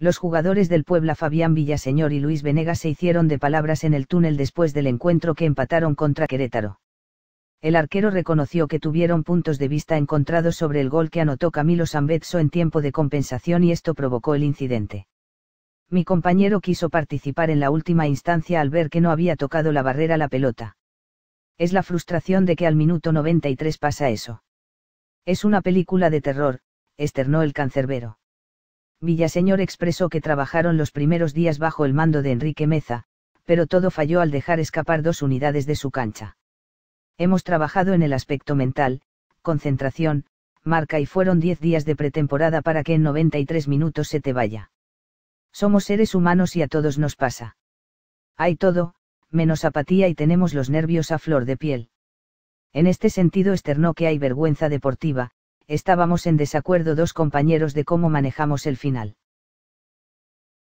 Los jugadores del Puebla Fabián Villaseñor y Luis Venegas se hicieron de palabras en el túnel después del encuentro que empataron contra Querétaro. El arquero reconoció que tuvieron puntos de vista encontrados sobre el gol que anotó Camilo Sambetso en tiempo de compensación y esto provocó el incidente. Mi compañero quiso participar en la última instancia al ver que no había tocado la barrera la pelota. Es la frustración de que al minuto 93 pasa eso. Es una película de terror, externó el cancerbero. Villaseñor expresó que trabajaron los primeros días bajo el mando de Enrique Meza, pero todo falló al dejar escapar dos unidades de su cancha. Hemos trabajado en el aspecto mental, concentración, marca y fueron 10 días de pretemporada para que en 93 minutos se te vaya. Somos seres humanos y a todos nos pasa. Hay todo, menos apatía y tenemos los nervios a flor de piel. En este sentido externó que hay vergüenza deportiva, estábamos en desacuerdo dos compañeros de cómo manejamos el final.